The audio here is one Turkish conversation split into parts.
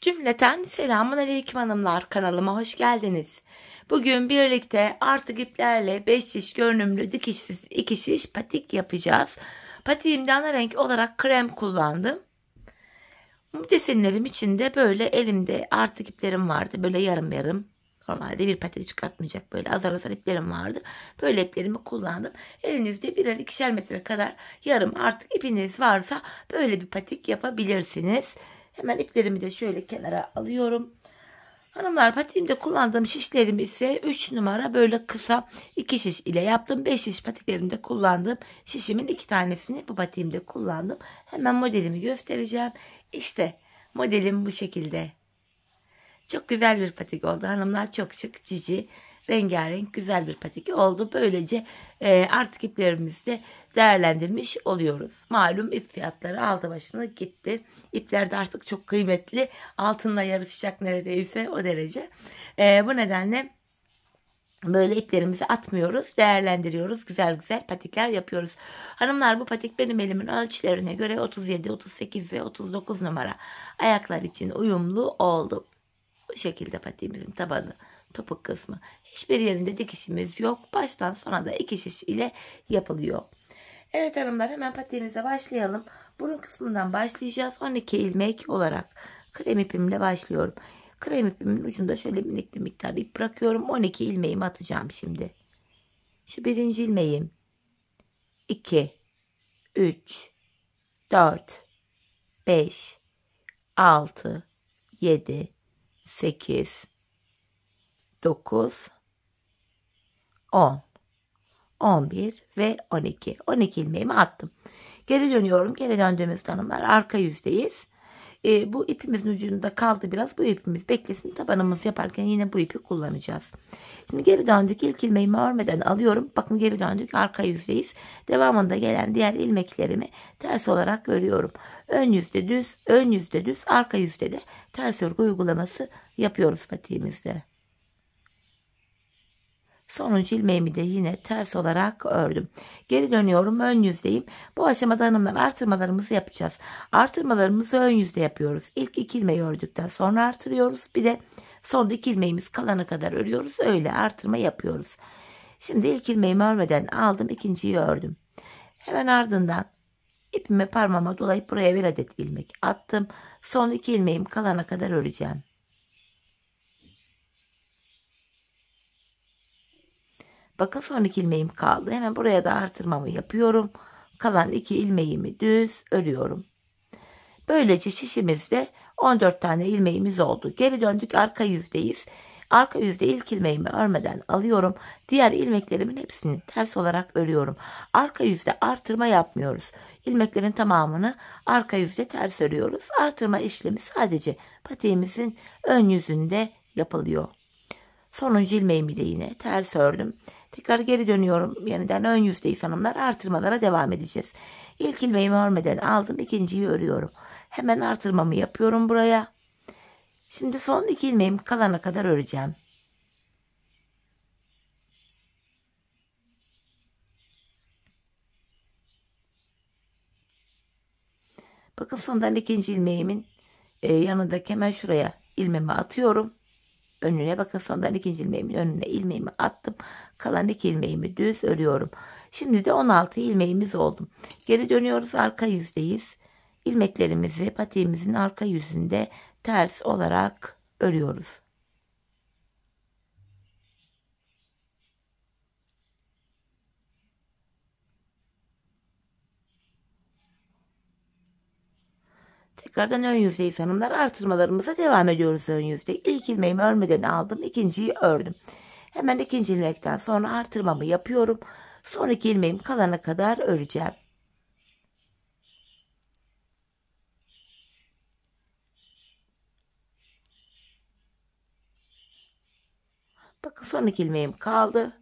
Cümleten selamun aleyküm hanımlar kanalıma hoş geldiniz. Bugün birlikte artık iplerle 5 şiş görünümlü dikişsiz 2 şiş patik yapacağız. Patiğimde ana renk olarak krem kullandım. Bu desenlerim de böyle elimde artık iplerim vardı. Böyle yarım yarım normalde bir patik çıkartmayacak böyle azar azar iplerim vardı. Böyle iplerimi kullandım. Elinizde birer ikişer metre kadar yarım artık ipiniz varsa böyle bir patik yapabilirsiniz. Hemen iplerimi de şöyle kenara alıyorum. Hanımlar patiğimde kullandığım şişlerim ise 3 numara böyle kısa 2 şiş ile yaptım. 5 şiş patiklerimde kullandım. Şişimin 2 tanesini bu patiğimde kullandım. Hemen modelimi göstereceğim. İşte modelim bu şekilde. Çok güzel bir patik oldu hanımlar. Çok şık cici rengarenk güzel bir patiki oldu. Böylece e, artık iplerimizi de değerlendirmiş oluyoruz. Malum ip fiyatları aldı başına gitti. İpler de artık çok kıymetli. Altınla yarışacak neredeyse o derece. E, bu nedenle Böyle iplerimizi atmıyoruz, değerlendiriyoruz, güzel güzel patikler yapıyoruz. Hanımlar bu patik benim elimin ölçülerine göre 37, 38 ve 39 numara ayaklar için uyumlu oldu. Bu şekilde patiğimizin tabanı topuk kısmı. Hiçbir yerinde dikişimiz yok. Baştan sona da iki şiş ile yapılıyor. Evet hanımlar hemen patiğimize başlayalım. Burun kısmından başlayacağız. 12 ilmek olarak krem ipimle başlıyorum. Krem ipimin ucunda şöyle minik bir miktar ip bırakıyorum. 12 ilmeğimi atacağım şimdi. Şu birinci ilmeğim. 2 3 4 5 6 7 8 9, 10, 11 ve 12. 12 ilmeğimi attım. Geri dönüyorum. Geri döndüğümüz hanımlar arka yüzdeyiz. E, bu ipimizin ucunda kaldı biraz. Bu ipimiz beklesin. Tabanımız yaparken yine bu ipi kullanacağız. Şimdi geri döndük. İlk ilmeğimi örmeden alıyorum. Bakın geri döndük. Arka yüzdeyiz. Devamında gelen diğer ilmeklerimi ters olarak örüyorum. Ön yüzde düz, ön yüzde düz, arka yüzde de ters örgü uygulaması yapıyoruz patiğimizde. Sonuncu ilmeğimi de yine ters olarak ördüm. Geri dönüyorum ön yüzdeyim. Bu aşamada hanımlar artırmalarımızı yapacağız. Artırmalarımızı ön yüzde yapıyoruz. İlk iki ilmeği ördükten sonra artırıyoruz. Bir de son iki ilmeğimiz kalana kadar örüyoruz. Öyle artırma yapıyoruz. Şimdi ilk ilmeğimi örmeden aldım. ikinciyi ördüm. Hemen ardından ipime parmağıma dolayıp buraya bir adet ilmek attım. Son iki ilmeğim kalana kadar öreceğim. Bakın son iki ilmeğim kaldı. Hemen buraya da artırmamı yapıyorum. Kalan iki ilmeğimi düz örüyorum. Böylece şişimizde 14 tane ilmeğimiz oldu. Geri döndük arka yüzdeyiz. Arka yüzde ilk ilmeğimi örmeden alıyorum. Diğer ilmeklerimin hepsini ters olarak örüyorum. Arka yüzde artırma yapmıyoruz. İlmeklerin tamamını arka yüzde ters örüyoruz. Artırma işlemi sadece patiğimizin ön yüzünde yapılıyor. Sonuncu ilmeğimi de yine ters ördüm. Tekrar geri dönüyorum. Yeniden ön yüzdeyi sanımlar Artırmalara devam edeceğiz. İlk ilmeğimi örmeden aldım. ikinciyi örüyorum. Hemen artırmamı yapıyorum buraya. Şimdi son iki ilmeğim kalana kadar öreceğim. Bakın sondan ikinci ilmeğimin e, yanındaki hemen şuraya ilmemi atıyorum önüne bakın sondan ikinci ilmeğimin önüne ilmeğimi attım. Kalan iki ilmeğimi düz örüyorum. Şimdi de 16 ilmeğimiz oldu. Geri dönüyoruz arka yüzdeyiz. Ilmeklerimizi patiğimizin arka yüzünde ters olarak örüyoruz. Tekrardan ön yüzey sanımlar artırmalarımıza devam ediyoruz ön yüzde. İlk ilmeğimi örmeden aldım. ikinciyi ördüm. Hemen ikinci ilmekten sonra artırmamı yapıyorum. Sonraki ilmeğim kalana kadar öreceğim. Bakın sonraki ilmeğim kaldı.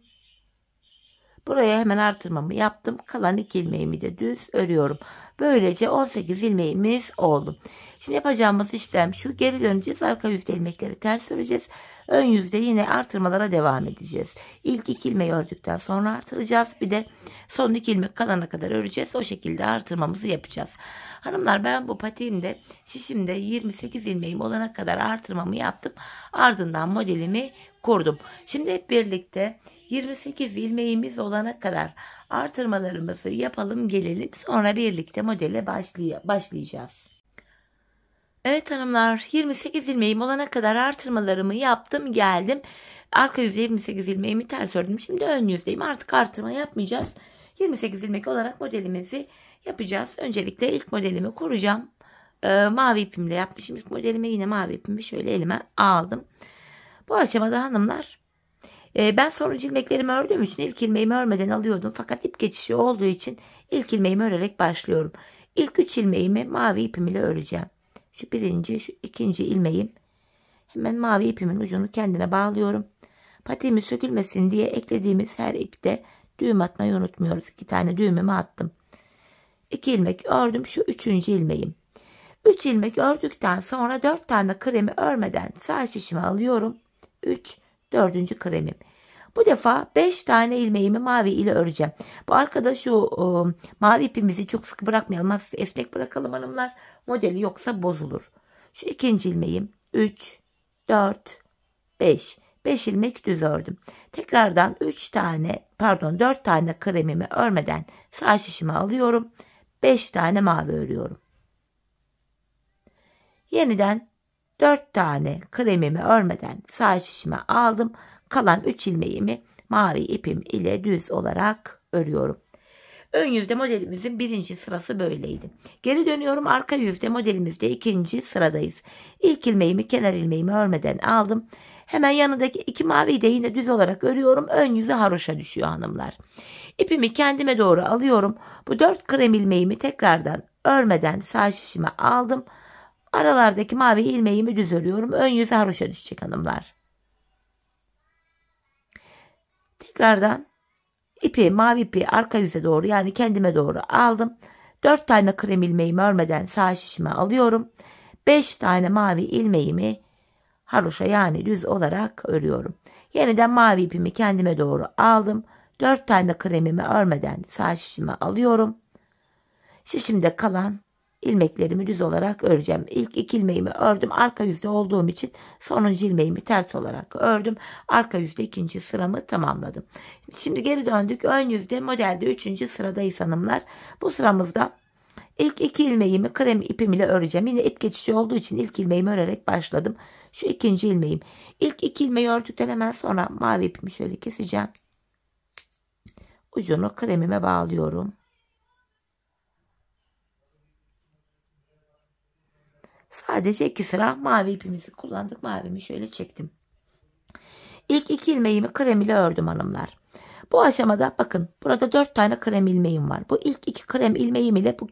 Buraya hemen artırmamı yaptım. Kalan iki ilmeğimi de düz örüyorum. Böylece 18 ilmeğimiz oldu. Şimdi yapacağımız işlem şu. Geri döneceğiz. Arka yüzde ilmekleri ters öreceğiz. Ön yüzde yine artırmalara devam edeceğiz. İlk iki ilmeği ördükten sonra artıracağız. Bir de son iki ilmek kalana kadar öreceğiz. O şekilde artırmamızı yapacağız. Hanımlar ben bu patiğimde şişimde 28 ilmeğim olana kadar artırmamı yaptım. Ardından modelimi kurdum. Şimdi hep birlikte 28 ilmeğimiz olana kadar artırmalarımızı yapalım gelelim. Sonra birlikte modele başlay başlayacağız. Evet hanımlar 28 ilmeğim olana kadar artırmalarımı yaptım geldim. Arka yüzde 28 ilmeğimi ters ördüm. Şimdi ön yüzdeyim artık artırma yapmayacağız. 28 ilmek olarak modelimizi yapacağız. Öncelikle ilk modelimi kuracağım. Ee, mavi ipimle yapmışım. İlk modelimi yine mavi ipimi şöyle elime aldım. Bu aşamada hanımlar e, ben sonucu ilmeklerimi ördüğüm için ilk ilmeğimi örmeden alıyordum. Fakat ip geçişi olduğu için ilk ilmeğimi örerek başlıyorum. İlk üç ilmeğimi mavi ipim ile öreceğim. Şu birinci, şu ikinci ilmeğim. Hemen mavi ipimin ucunu kendine bağlıyorum. Patiğimi sökülmesin diye eklediğimiz her ipte düğüm atmayı unutmuyoruz. İki tane düğümümü attım. İki ilmek ördüm. Şu üçüncü ilmeğim. Üç ilmek ördükten sonra dört tane kremi örmeden sağ şişime alıyorum. 3 4. kremim. Bu defa 5 tane ilmeğimi mavi ile öreceğim. Bu arkada şu e, mavi ipimizi çok sıkı bırakmayalım. Hafif esnek bırakalım hanımlar. Modeli yoksa bozulur. Şu ikinci ilmeğim 3 4 5 5 ilmek düz ördüm. Tekrardan 3 tane pardon 4 tane kremimi örmeden sağ şişimi alıyorum. 5 tane mavi örüyorum. Yeniden Dört tane kremimi örmeden sağ şişime aldım. Kalan üç ilmeğimi mavi ipim ile düz olarak örüyorum. Ön yüzde modelimizin birinci sırası böyleydi. Geri dönüyorum arka yüzde modelimizde ikinci sıradayız. İlk ilmeğimi kenar ilmeğimi örmeden aldım. Hemen yanındaki iki maviyi de yine düz olarak örüyorum. Ön yüzü haroşa düşüyor hanımlar. İpimi kendime doğru alıyorum. Bu dört krem ilmeğimi tekrardan örmeden sağ şişime aldım. Aralardaki mavi ilmeğimi düz örüyorum. Ön yüzü haroşa düşecek hanımlar. Tekrardan ipi mavi ipi arka yüze doğru yani kendime doğru aldım. 4 tane krem ilmeğimi örmeden sağ şişime alıyorum. 5 tane mavi ilmeğimi haroşa yani düz olarak örüyorum. Yeniden mavi ipimi kendime doğru aldım. 4 tane kremimi örmeden sağ şişime alıyorum. Şişimde kalan ilmeklerimi düz olarak öreceğim. İlk iki ilmeğimi ördüm. Arka yüzde olduğum için sonuncu ilmeğimi ters olarak ördüm. Arka yüzde ikinci sıramı tamamladım. Şimdi geri döndük. Ön yüzde modelde üçüncü sıradayız hanımlar. Bu sıramızda ilk iki ilmeğimi krem ipim ile öreceğim. Yine ip geçişi olduğu için ilk ilmeğimi örerek başladım. Şu ikinci ilmeğim. İlk iki ilmeği ördükten hemen sonra mavi ipimi şöyle keseceğim. Ucunu kremime bağlıyorum. Sadece iki sıra mavi ipimizi kullandık. Mavimi şöyle çektim. İlk iki ilmeğimi krem ile ördüm hanımlar. Bu aşamada bakın burada dört tane krem ilmeğim var. Bu ilk iki krem ilmeğim ile bu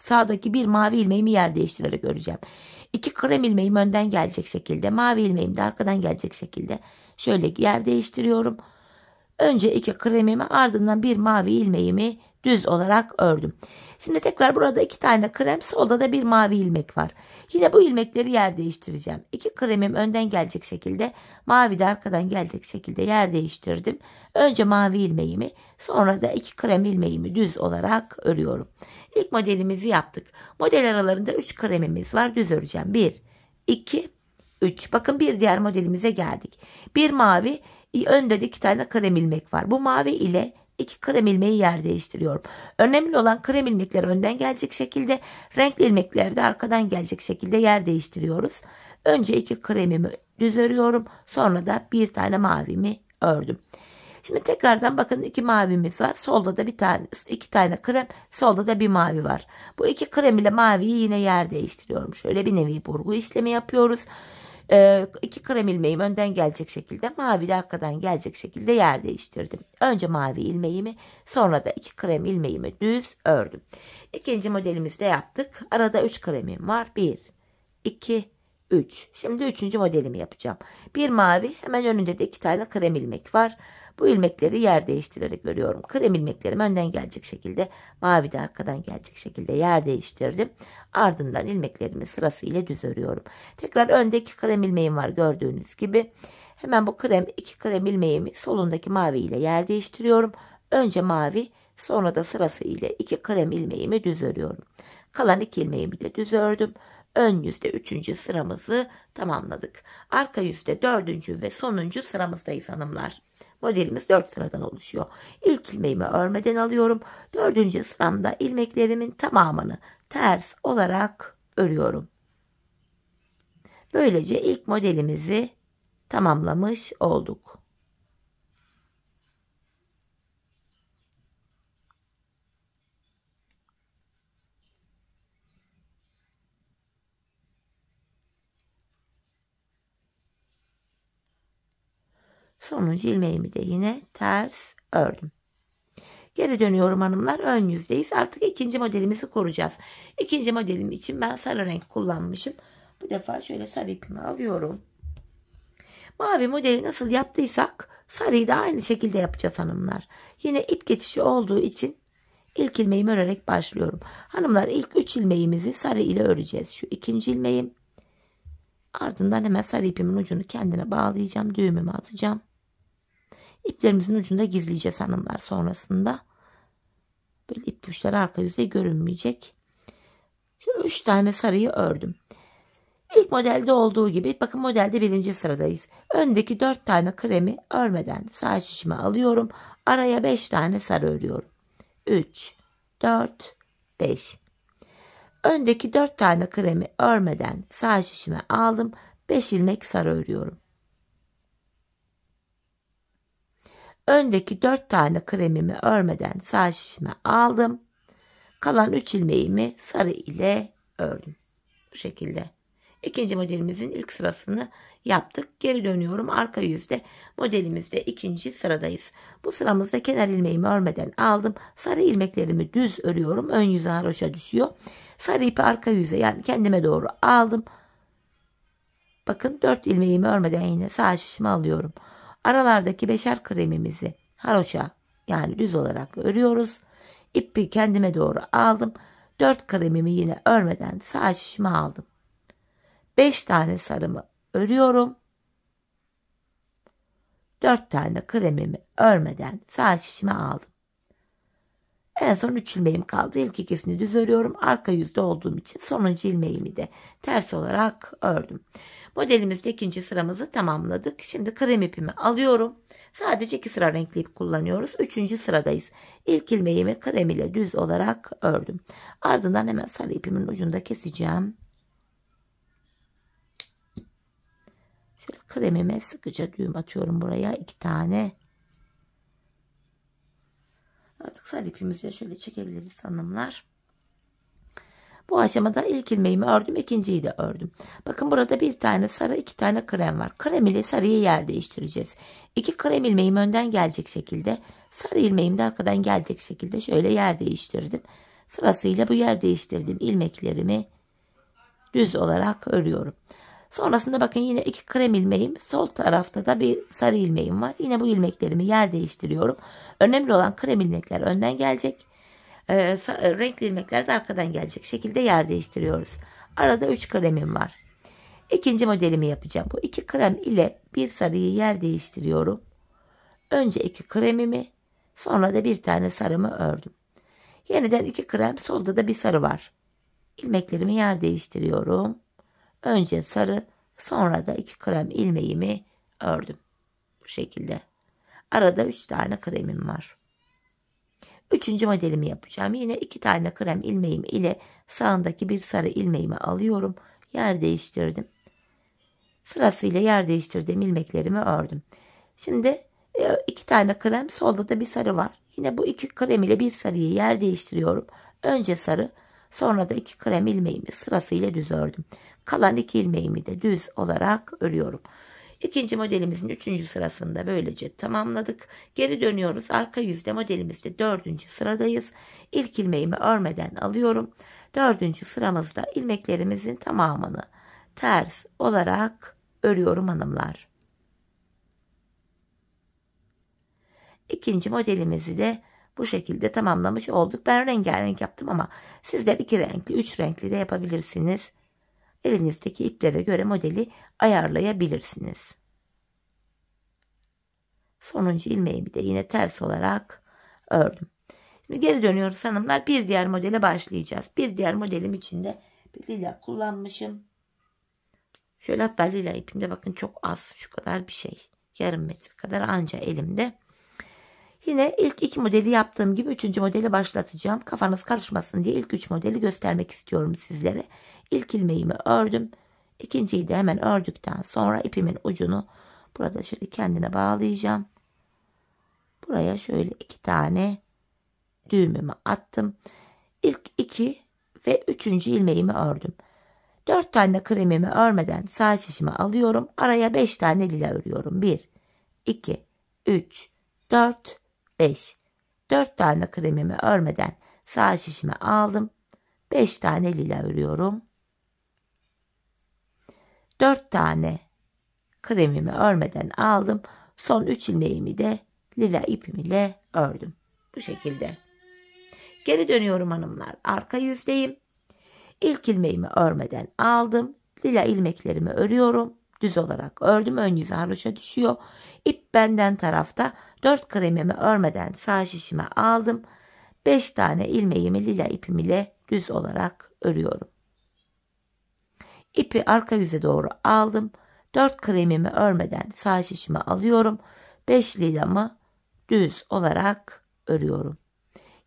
sağdaki bir mavi ilmeğimi yer değiştirerek öreceğim. İki krem ilmeğim önden gelecek şekilde, mavi ilmeğim de arkadan gelecek şekilde şöyle yer değiştiriyorum. Önce iki kremimi ardından bir mavi ilmeğimi düz olarak ördüm. Şimdi tekrar burada iki tane krem solda da bir mavi ilmek var. Yine bu ilmekleri yer değiştireceğim. İki kremim önden gelecek şekilde mavi de arkadan gelecek şekilde yer değiştirdim. Önce mavi ilmeğimi sonra da iki krem ilmeğimi düz olarak örüyorum. İlk modelimizi yaptık. Model aralarında üç kremimiz var düz öreceğim. Bir, iki, üç. Bakın bir diğer modelimize geldik. Bir mavi önde de iki tane krem ilmek var. Bu mavi ile iki krem ilmeği yer değiştiriyorum. Önemli olan krem ilmekler önden gelecek şekilde, renkli ilmekler de arkadan gelecek şekilde yer değiştiriyoruz. Önce iki kremimi düz örüyorum. Sonra da bir tane mavimi ördüm. Şimdi tekrardan bakın iki mavimiz var. Solda da bir tane, iki tane krem, solda da bir mavi var. Bu iki krem ile maviyi yine yer değiştiriyorum. Şöyle bir nevi burgu işlemi yapıyoruz. E, iki krem ilmeğim önden gelecek şekilde mavi de arkadan gelecek şekilde yer değiştirdim. Önce mavi ilmeğimi sonra da iki krem ilmeğimi düz ördüm. İkinci modelimizi de yaptık. Arada üç kremim var. Bir, iki, üç. Şimdi üçüncü modelimi yapacağım. Bir mavi hemen önünde de iki tane krem ilmek var. Bu ilmekleri yer değiştirerek örüyorum. Krem ilmeklerim önden gelecek şekilde, mavi de arkadan gelecek şekilde yer değiştirdim. Ardından ilmeklerimi sırasıyla düz örüyorum. Tekrar öndeki krem ilmeğim var gördüğünüz gibi. Hemen bu krem, iki krem ilmeğimi solundaki mavi ile yer değiştiriyorum. Önce mavi, sonra da sırası ile iki krem ilmeğimi düz örüyorum. Kalan iki ilmeğimi de düz ördüm ön yüzde üçüncü sıramızı tamamladık. Arka yüzde dördüncü ve sonuncu sıramızdayız hanımlar. Modelimiz 4 sıradan oluşuyor. İlk ilmeğimi örmeden alıyorum. 4. sıramda ilmeklerimin tamamını ters olarak örüyorum. Böylece ilk modelimizi tamamlamış olduk. Sonuncu ilmeğimi de yine ters ördüm. Geri dönüyorum hanımlar. Ön yüzdeyiz. Artık ikinci modelimizi kuracağız. İkinci modelim için ben sarı renk kullanmışım. Bu defa şöyle sarı ipimi alıyorum. Mavi modeli nasıl yaptıysak sarıyı da aynı şekilde yapacağız hanımlar. Yine ip geçişi olduğu için ilk ilmeğimi örerek başlıyorum. Hanımlar ilk 3 ilmeğimizi sarı ile öreceğiz. Şu ikinci ilmeğim. Ardından hemen sarı ipimin ucunu kendine bağlayacağım. Düğümümü atacağım. İplerimizin ucunda gizleyeceğiz hanımlar sonrasında. Böyle ip uçları arka yüze görünmeyecek. Şöyle 3 tane sarıyı ördüm. İlk modelde olduğu gibi bakın modelde birinci sıradayız. Öndeki 4 tane kremi örmeden sağ şişime alıyorum. Araya 5 tane sarı örüyorum. 3, 4, 5. Öndeki 4 tane kremi örmeden sağ şişime aldım. 5 ilmek sarı örüyorum. Öndeki dört tane kremimi örmeden sağ şişime aldım. Kalan üç ilmeğimi sarı ile ördüm. Bu şekilde. İkinci modelimizin ilk sırasını yaptık. Geri dönüyorum. Arka yüzde modelimizde ikinci sıradayız. Bu sıramızda kenar ilmeğimi örmeden aldım. Sarı ilmeklerimi düz örüyorum. Ön yüze haroşa düşüyor. Sarı ipi arka yüze yani kendime doğru aldım. Bakın 4 ilmeğimi örmeden yine sağ şişime alıyorum. Aralardaki beşer kremimizi haroşa yani düz olarak örüyoruz. İpi kendime doğru aldım. Dört kremimi yine örmeden sağ şişime aldım. Beş tane sarımı örüyorum. Dört tane kremimi örmeden sağ şişime aldım. En son üç ilmeğim kaldı. İlk ikisini düz örüyorum. Arka yüzde olduğum için sonuncu ilmeğimi de ters olarak ördüm. Modelimizde ikinci sıramızı tamamladık. Şimdi krem ipimi alıyorum. Sadece iki sıra renkli ip kullanıyoruz. Üçüncü sıradayız. İlk ilmeğimi krem ile düz olarak ördüm. Ardından hemen sarı ipimin ucunda keseceğim. Şöyle kremime sıkıca düğüm atıyorum buraya. iki tane. Artık sarı ipimizi şöyle çekebiliriz hanımlar. Bu aşamada ilk ilmeğimi ördüm. ikinciyi de ördüm. Bakın burada bir tane sarı iki tane krem var. Krem ile sarıyı yer değiştireceğiz. İki krem ilmeğim önden gelecek şekilde. Sarı ilmeğim de arkadan gelecek şekilde şöyle yer değiştirdim. Sırasıyla bu yer değiştirdim ilmeklerimi düz olarak örüyorum. Sonrasında bakın yine iki krem ilmeğim, sol tarafta da bir sarı ilmeğim var. Yine bu ilmeklerimi yer değiştiriyorum. Önemli olan krem ilmekler önden gelecek. Ee, e, renkli ilmekler de arkadan gelecek şekilde yer değiştiriyoruz. Arada 3 kremim var. İkinci modelimi yapacağım. Bu iki krem ile bir sarıyı yer değiştiriyorum. Önce iki kremimi sonra da bir tane sarımı ördüm. Yeniden iki krem solda da bir sarı var. İlmeklerimi yer değiştiriyorum. Önce sarı sonra da iki krem ilmeğimi ördüm. Bu şekilde. Arada üç tane kremim var. Üçüncü modelimi yapacağım. Yine iki tane krem ilmeğim ile sağındaki bir sarı ilmeğimi alıyorum. Yer değiştirdim. Sırasıyla yer değiştirdim ilmeklerimi ördüm. Şimdi e, iki tane krem solda da bir sarı var. Yine bu iki krem ile bir sarıyı yer değiştiriyorum. Önce sarı sonra da iki krem ilmeğimi sırasıyla düz ördüm. Kalan iki ilmeğimi de düz olarak örüyorum. İkinci modelimizin üçüncü sırasında böylece tamamladık. Geri dönüyoruz. Arka yüzde modelimizde dördüncü sıradayız. İlk ilmeğimi örmeden alıyorum. Dördüncü sıramızda ilmeklerimizin tamamını ters olarak örüyorum hanımlar. İkinci modelimizi de bu şekilde tamamlamış olduk. Ben rengarenk yaptım ama sizler iki renkli, üç renkli de yapabilirsiniz elinizdeki iplere göre modeli ayarlayabilirsiniz. Sonuncu ilmeğimi de yine ters olarak ördüm. Şimdi geri dönüyoruz hanımlar. Bir diğer modele başlayacağız. Bir diğer modelim içinde bir lila kullanmışım. Şöyle hatta lila ipimde bakın çok az şu kadar bir şey. Yarım metre kadar anca elimde Yine ilk iki modeli yaptığım gibi üçüncü modeli başlatacağım. Kafanız karışmasın diye ilk üç modeli göstermek istiyorum sizlere. İlk ilmeğimi ördüm. İkinciyi de hemen ördükten sonra ipimin ucunu burada şöyle kendine bağlayacağım. Buraya şöyle iki tane düğümümü attım. İlk iki ve üçüncü ilmeğimi ördüm. Dört tane kremimi örmeden sağ şişimi alıyorum. Araya beş tane lila örüyorum. Bir, iki, üç, dört, 5. 4 tane kremimi örmeden sağ şişime aldım. 5 tane lila örüyorum. 4 tane kremimi örmeden aldım. Son 3 ilmeğimi de lila ipim ile ördüm. Bu şekilde. Geri dönüyorum hanımlar. Arka yüzdeyim. İlk ilmeğimi örmeden aldım. Lila ilmeklerimi örüyorum düz olarak ördüm. Ön yüzü haroşa düşüyor. İp benden tarafta 4 kremimi örmeden sağ şişime aldım. 5 tane ilmeğimi lila ipim ile düz olarak örüyorum. İpi arka yüze doğru aldım. 4 kremimi örmeden sağ şişime alıyorum. 5 lilamı düz olarak örüyorum.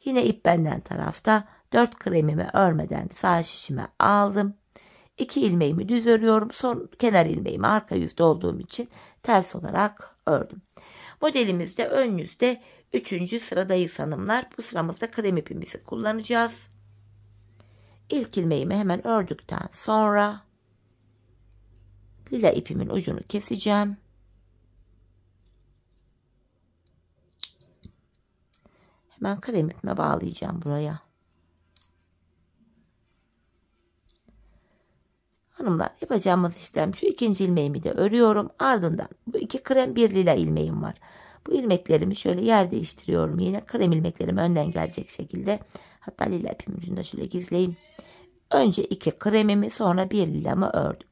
Yine ip benden tarafta 4 kremimi örmeden sağ şişime aldım iki ilmeğimi düz örüyorum. Son kenar ilmeğimi arka yüzde olduğum için ters olarak ördüm. Modelimizde ön yüzde 3. sıradayız hanımlar. Bu sıramızda krem ipimizi kullanacağız. İlk ilmeğimi hemen ördükten sonra lila ipimin ucunu keseceğim. Hemen krem ipime bağlayacağım buraya. Hanımlar yapacağımız işlem şu ikinci ilmeğimi de örüyorum. Ardından bu iki krem bir lila ilmeğim var. Bu ilmeklerimi şöyle yer değiştiriyorum. Yine krem ilmeklerim önden gelecek şekilde. Hatta lila ipimin de şöyle gizleyeyim. Önce iki kremimi sonra bir lilamı ördüm.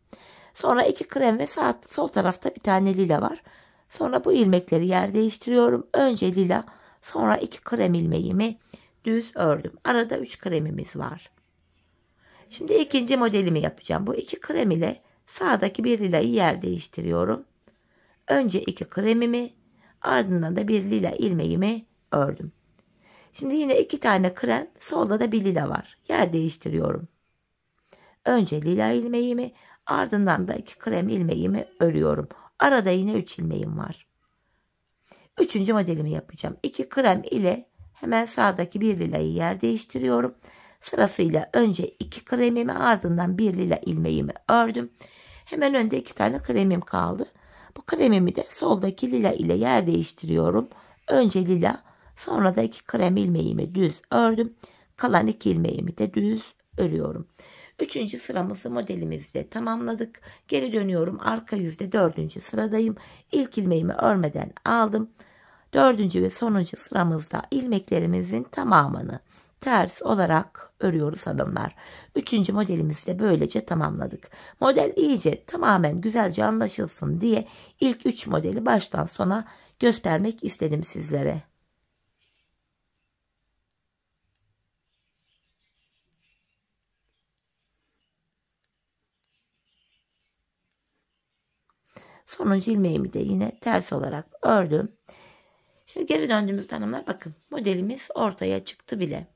Sonra iki krem ve sağ, sol tarafta bir tane lila var. Sonra bu ilmekleri yer değiştiriyorum. Önce lila sonra iki krem ilmeğimi düz ördüm. Arada üç kremimiz var. Şimdi ikinci modelimi yapacağım. Bu iki krem ile sağdaki bir lilayı yer değiştiriyorum. Önce iki kremimi ardından da bir lila ilmeğimi ördüm. Şimdi yine iki tane krem solda da bir lila var. Yer değiştiriyorum. Önce lila ilmeğimi ardından da iki krem ilmeğimi örüyorum. Arada yine üç ilmeğim var. Üçüncü modelimi yapacağım. İki krem ile hemen sağdaki bir lilayı yer değiştiriyorum. Sırasıyla önce iki kremimi ardından bir lila ilmeğimi ördüm. Hemen önde iki tane kremim kaldı. Bu kremimi de soldaki lila ile yer değiştiriyorum. Önce lila sonra da iki krem ilmeğimi düz ördüm. Kalan iki ilmeğimi de düz örüyorum. Üçüncü sıramızı modelimizi de tamamladık. Geri dönüyorum. Arka yüzde dördüncü sıradayım. İlk ilmeğimi örmeden aldım. Dördüncü ve sonuncu sıramızda ilmeklerimizin tamamını ters olarak örüyoruz hanımlar. Üçüncü modelimizi de böylece tamamladık. Model iyice tamamen güzelce anlaşılsın diye ilk üç modeli baştan sona göstermek istedim sizlere. Sonuncu ilmeğimi de yine ters olarak ördüm. Şimdi geri döndüğümüzde hanımlar bakın modelimiz ortaya çıktı bile.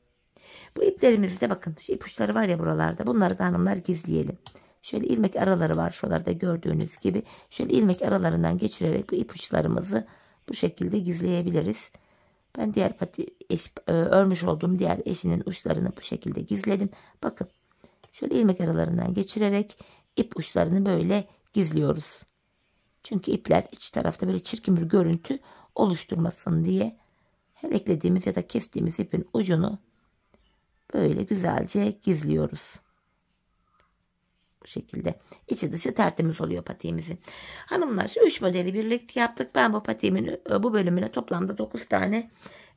Bu iplerimizde bakın şu ipuçları var ya buralarda. Bunları da hanımlar gizleyelim. Şöyle ilmek araları var şuralarda gördüğünüz gibi. Şöyle ilmek aralarından geçirerek bu ipuçlarımızı bu şekilde gizleyebiliriz. Ben diğer pati eş, e, örmüş olduğum diğer eşinin uçlarını bu şekilde gizledim. Bakın şöyle ilmek aralarından geçirerek ip uçlarını böyle gizliyoruz. Çünkü ipler iç tarafta böyle çirkin bir görüntü oluşturmasın diye her eklediğimiz ya da kestiğimiz ipin ucunu böyle güzelce gizliyoruz. Bu şekilde içi dışı tertemiz oluyor patiğimizin. Hanımlar şu 3 modeli birlikte yaptık. Ben bu patiğimin e, bu bölümüne toplamda 9 tane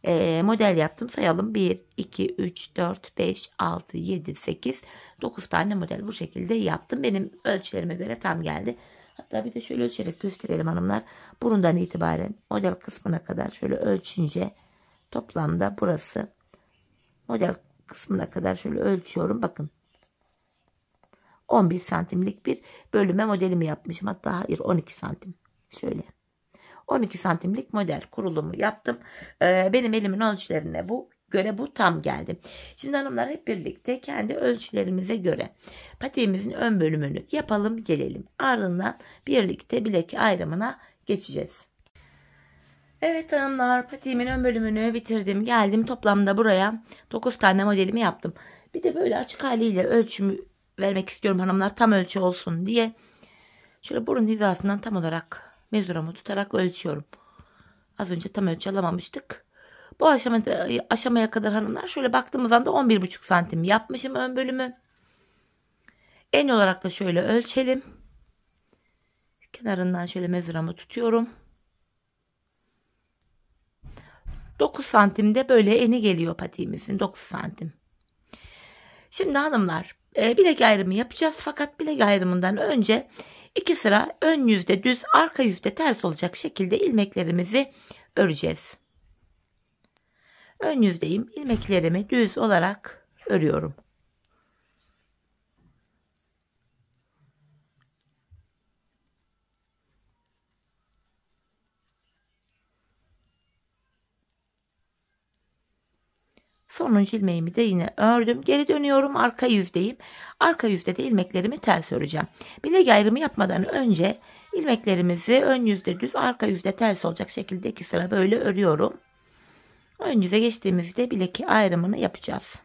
e, model yaptım. Sayalım 1, 2, 3, 4, 5, 6, 7, 8, 9 tane model bu şekilde yaptım. Benim ölçülerime göre tam geldi. Hatta bir de şöyle ölçerek gösterelim hanımlar. Burundan itibaren model kısmına kadar şöyle ölçünce toplamda burası model kısmına kadar şöyle ölçüyorum. Bakın. 11 santimlik bir bölüme modelimi yapmışım. Hatta hayır 12 santim. Şöyle. 12 santimlik model kurulumu yaptım. Ee, benim elimin ölçülerine bu göre bu tam geldi. Şimdi hanımlar hep birlikte kendi ölçülerimize göre patiğimizin ön bölümünü yapalım gelelim. Ardından birlikte bilek ayrımına geçeceğiz. Evet hanımlar patiğimin ön bölümünü bitirdim. Geldim toplamda buraya 9 tane modelimi yaptım. Bir de böyle açık haliyle ölçümü vermek istiyorum hanımlar tam ölçü olsun diye. Şöyle burun hizasından tam olarak mezuramı tutarak ölçüyorum. Az önce tam ölçü alamamıştık. Bu aşamada, aşamaya kadar hanımlar şöyle baktığımız anda 11,5 santim yapmışım ön bölümü. En olarak da şöyle ölçelim. Kenarından şöyle mezuramı tutuyorum. 9 santimde böyle eni geliyor patiğimizin 9 santim. Şimdi hanımlar e, bilek ayrımı yapacağız fakat bilek ayrımından önce iki sıra ön yüzde düz arka yüzde ters olacak şekilde ilmeklerimizi öreceğiz. Ön yüzdeyim ilmeklerimi düz olarak örüyorum. 10. ilmeğimi de yine ördüm. Geri dönüyorum arka yüzdeyim. Arka yüzde de ilmeklerimi ters öreceğim. Bilek ayrımı yapmadan önce ilmeklerimizi ön yüzde düz arka yüzde ters olacak şekilde iki sıra böyle örüyorum. Ön yüze geçtiğimizde bilek ayrımını yapacağız.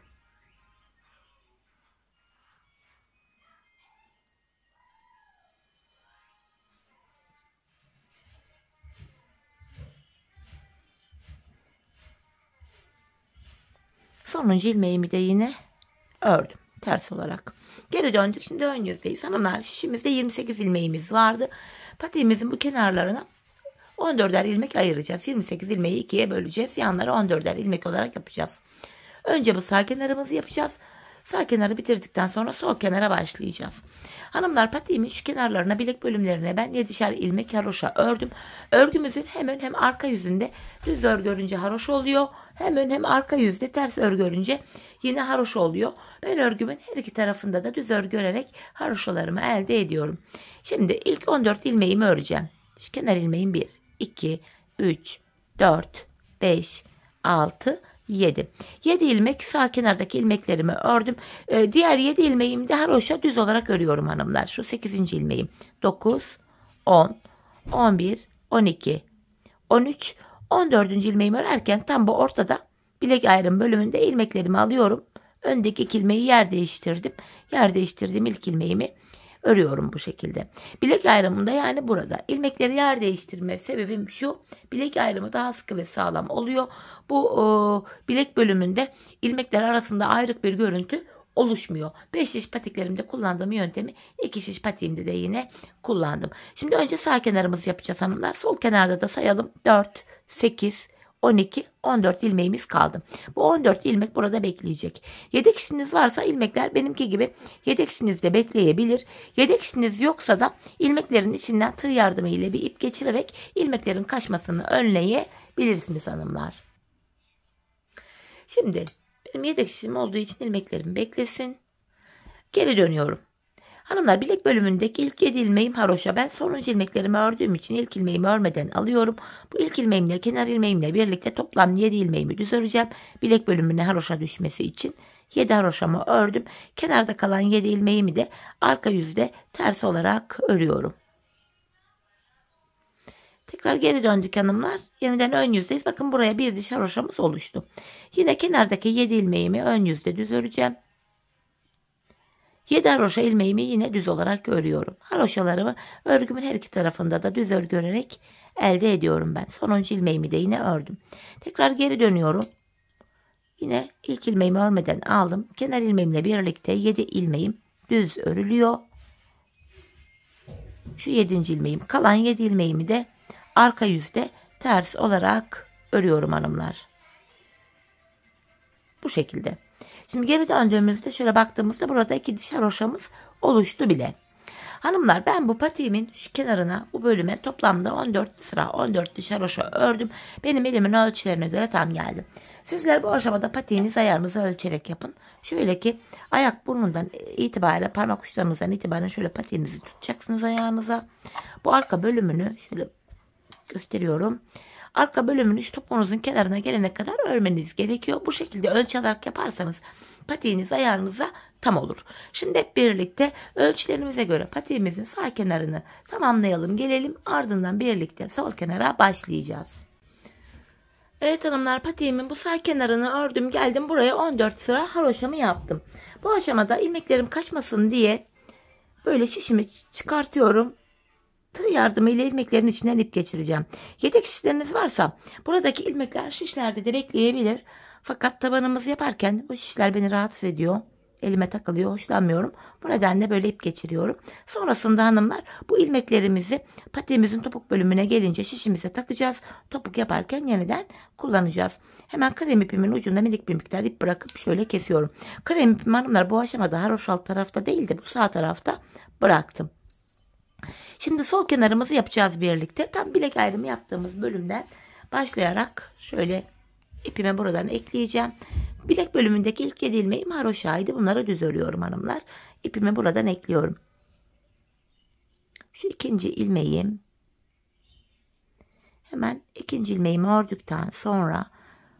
Sonuncu ilmeğimi de yine ördüm ters olarak. Geri döndük. Şimdi ön yüzdeyiz. Hanımlar şişimizde 28 ilmeğimiz vardı. Patiğimizin bu kenarlarına 14'er ilmek ayıracağız. 28 ilmeği ikiye böleceğiz. Yanları 14'er ilmek olarak yapacağız. Önce bu sağ kenarımızı yapacağız. Sağ kenarı bitirdikten sonra sol kenara başlayacağız. Hanımlar patiğimin şu kenarlarına bilek bölümlerine ben 7'şer ilmek haroşa ördüm. Örgümüzün hem ön hem arka yüzünde düz örgü örünce haroşa oluyor. Hem ön hem arka yüzde ters örgü örünce yine haroş oluyor. Ben örgümün her iki tarafında da düz örgü örerek haroşalarımı elde ediyorum. Şimdi ilk 14 ilmeğimi öreceğim. Şu kenar ilmeğim 1, 2, 3, 4, 5, 6, 7. 7 ilmek sağ kenardaki ilmeklerimi ördüm. Ee, diğer 7 ilmeğimi de haroşa düz olarak örüyorum hanımlar. Şu 8. ilmeğim. 9, 10, 11, 12, 13, 14. ilmeğimi örerken tam bu ortada bilek ayrım bölümünde ilmeklerimi alıyorum. Öndeki ilmeği yer değiştirdim. Yer değiştirdim ilk ilmeğimi örüyorum bu şekilde. Bilek ayrımında yani burada ilmekleri yer değiştirme sebebim şu. Bilek ayrımı daha sıkı ve sağlam oluyor. Bu e, bilek bölümünde ilmekler arasında ayrık bir görüntü oluşmuyor. 5 şiş patiklerimde kullandığım yöntemi 2 şiş patiğimde de yine kullandım. Şimdi önce sağ kenarımızı yapacağız hanımlar. Sol kenarda da sayalım. 4, 8, 12, 14 ilmeğimiz kaldı. Bu 14 ilmek burada bekleyecek. Yedek işiniz varsa ilmekler benimki gibi yedek işinizde bekleyebilir. Yedek işiniz yoksa da ilmeklerin içinden tığ yardımı ile bir ip geçirerek ilmeklerin kaçmasını önleyebilirsiniz hanımlar. Şimdi benim yedek işim olduğu için ilmeklerim beklesin. Geri dönüyorum. Hanımlar bilek bölümündeki ilk 7 ilmeğim haroşa. Ben sonuncu ilmeklerimi ördüğüm için ilk ilmeğimi örmeden alıyorum. Bu ilk ilmeğimle kenar ilmeğimle birlikte toplam 7 ilmeğimi düz öreceğim. Bilek bölümüne haroşa düşmesi için 7 haroşamı ördüm. Kenarda kalan 7 ilmeğimi de arka yüzde ters olarak örüyorum. Tekrar geri döndük hanımlar. Yeniden ön yüzdeyiz. Bakın buraya bir diş haroşamız oluştu. Yine kenardaki 7 ilmeğimi ön yüzde düz öreceğim. 7 haroşa ilmeğimi yine düz olarak örüyorum. Haroşalarımı örgümün her iki tarafında da düz örgü örerek elde ediyorum ben. Sonuncu ilmeğimi de yine ördüm. Tekrar geri dönüyorum. Yine ilk ilmeğimi örmeden aldım. Kenar ilmeğimle birlikte 7 ilmeğim düz örülüyor. Şu 7. ilmeğim. Kalan 7 ilmeğimi de arka yüzde ters olarak örüyorum hanımlar. Bu şekilde. Şimdi geri döndüğümüzde şöyle baktığımızda burada iki diş haroşamız oluştu bile. Hanımlar ben bu patiğimin şu kenarına bu bölüme toplamda 14 sıra 14 diş haroşa ördüm. Benim elimin ölçülerine göre tam geldi. Sizler bu aşamada patiğiniz ayarınızı ölçerek yapın. Şöyle ki ayak burnundan itibaren parmak uçlarınızdan itibaren şöyle patiğinizi tutacaksınız ayağınıza. Bu arka bölümünü şöyle gösteriyorum arka bölümün üç topunuzun kenarına gelene kadar örmeniz gerekiyor. Bu şekilde ölçü alarak yaparsanız patiğiniz ayağınıza tam olur. Şimdi hep birlikte ölçülerimize göre patiğimizin sağ kenarını tamamlayalım gelelim ardından birlikte sol kenara başlayacağız. Evet hanımlar patiğimin bu sağ kenarını ördüm geldim buraya 14 sıra haroşamı yaptım. Bu aşamada ilmeklerim kaçmasın diye böyle şişimi çıkartıyorum tığ yardımıyla ilmeklerin içinden ip geçireceğim. Yedek şişleriniz varsa buradaki ilmekler şişlerde de bekleyebilir. Fakat tabanımızı yaparken bu şişler beni rahatsız ediyor. Elime takılıyor, hoşlanmıyorum. Bu nedenle böyle ip geçiriyorum. Sonrasında hanımlar bu ilmeklerimizi patiğimizin topuk bölümüne gelince şişimize takacağız. Topuk yaparken yeniden kullanacağız. Hemen krem ipimin ucunda minik bir miktar ip bırakıp şöyle kesiyorum. Krem ipimi hanımlar bu aşamada haroş alt tarafta değil de bu sağ tarafta bıraktım. Şimdi sol kenarımızı yapacağız birlikte. Tam bilek ayrımı yaptığımız bölümden başlayarak şöyle ipime buradan ekleyeceğim. Bilek bölümündeki ilk 7 ilmeğim haroşaydı. Bunları düz örüyorum hanımlar. İpimi buradan ekliyorum. Şu ikinci ilmeğim. Hemen ikinci ilmeğimi ördükten sonra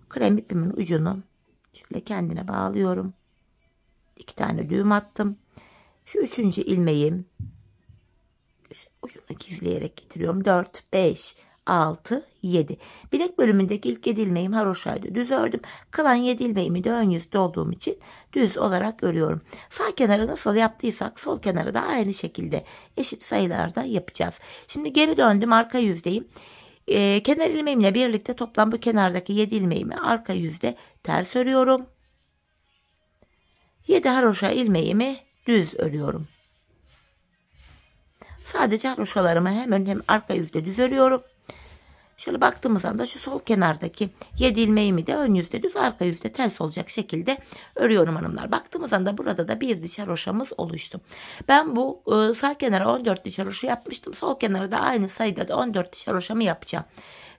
krem ipimin ucunu şöyle kendine bağlıyorum. İki tane düğüm attım. Şu üçüncü ilmeğim ucuna gizleyerek getiriyorum. 4, 5, 6, 7. Bilek bölümündeki ilk 7 ilmeğim haroşaydı. Düz ördüm. Kalan 7 ilmeğimi de ön yüzde olduğum için düz olarak örüyorum. Sağ kenarı nasıl yaptıysak sol kenarı da aynı şekilde eşit sayılarda yapacağız. Şimdi geri döndüm arka yüzdeyim. Ee, kenar ilmeğimle birlikte toplam bu kenardaki 7 ilmeğimi arka yüzde ters örüyorum. 7 haroşa ilmeğimi düz örüyorum. Sadece haroşalarımı hem ön hem arka yüzde düz örüyorum. Şöyle baktığımız anda şu sol kenardaki 7 ilmeğimi de ön yüzde düz arka yüzde ters olacak şekilde örüyorum hanımlar. Baktığımız anda burada da bir diş haroşamız oluştu. Ben bu e, sağ kenara 14 diş haroşa yapmıştım. Sol kenara da aynı sayıda da 14 diş haroşamı yapacağım.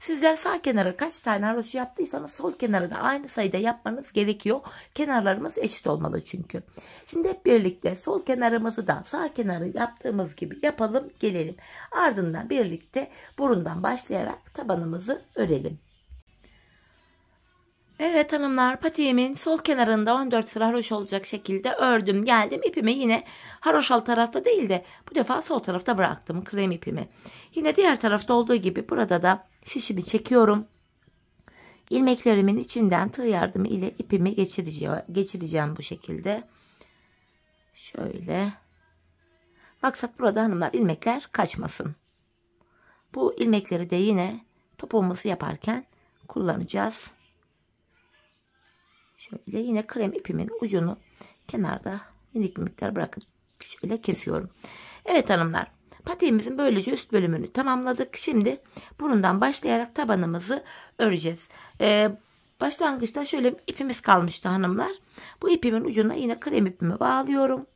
Sizler sağ kenara kaç tane haroş yaptıysanız sol kenara da aynı sayıda yapmanız gerekiyor. Kenarlarımız eşit olmalı çünkü. Şimdi hep birlikte sol kenarımızı da sağ kenarı yaptığımız gibi yapalım gelelim. Ardından birlikte burundan başlayarak tabanımızı örelim. Evet hanımlar patiğimin sol kenarında 14 sıra haroş olacak şekilde ördüm geldim ipimi yine haroşal alt tarafta değil de bu defa sol tarafta bıraktım krem ipimi. Yine diğer tarafta olduğu gibi burada da şişimi çekiyorum. İlmeklerimin içinden tığ yardımı ile ipimi geçireceğim, geçireceğim bu şekilde. Şöyle. Maksat burada hanımlar ilmekler kaçmasın. Bu ilmekleri de yine topuğumuzu yaparken kullanacağız. Şöyle yine krem ipimin ucunu kenarda minik bir miktar bırakıp şöyle kesiyorum. Evet hanımlar patiğimizin böylece üst bölümünü tamamladık. Şimdi burundan başlayarak tabanımızı öreceğiz. Ee, başlangıçta şöyle ipimiz kalmıştı hanımlar. Bu ipimin ucuna yine krem ipimi bağlıyorum.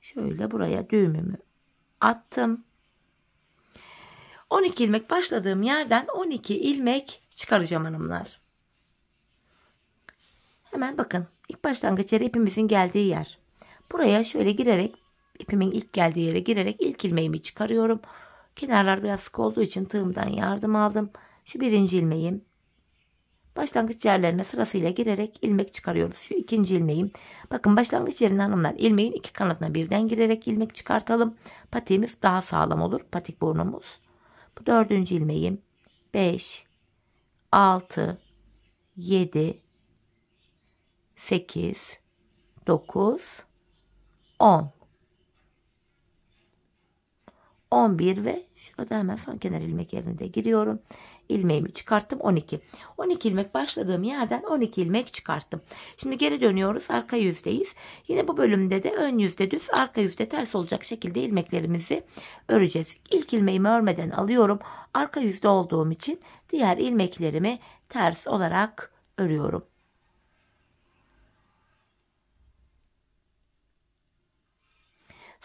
Şöyle buraya düğümümü attım. 12 ilmek başladığım yerden 12 ilmek çıkaracağım hanımlar. Hemen bakın ilk başlangıç yeri ipimizin geldiği yer. Buraya şöyle girerek ipimin ilk geldiği yere girerek ilk ilmeğimi çıkarıyorum. Kenarlar biraz sık olduğu için tığımdan yardım aldım. Şu birinci ilmeğim. Başlangıç yerlerine sırasıyla girerek ilmek çıkarıyoruz. Şu ikinci ilmeğim. Bakın başlangıç yerine hanımlar ilmeğin iki kanadına birden girerek ilmek çıkartalım. Patiğimiz daha sağlam olur. Patik burnumuz. Bu dördüncü ilmeğim. 5, 6, 7, 8, 9, 10. 11 ve şurada hemen son kenar ilmek yerine de giriyorum ilmeğimi çıkarttım 12. 12 ilmek başladığım yerden 12 ilmek çıkarttım. Şimdi geri dönüyoruz arka yüzdeyiz. Yine bu bölümde de ön yüzde düz arka yüzde ters olacak şekilde ilmeklerimizi öreceğiz. İlk ilmeğimi örmeden alıyorum. Arka yüzde olduğum için diğer ilmeklerimi ters olarak örüyorum.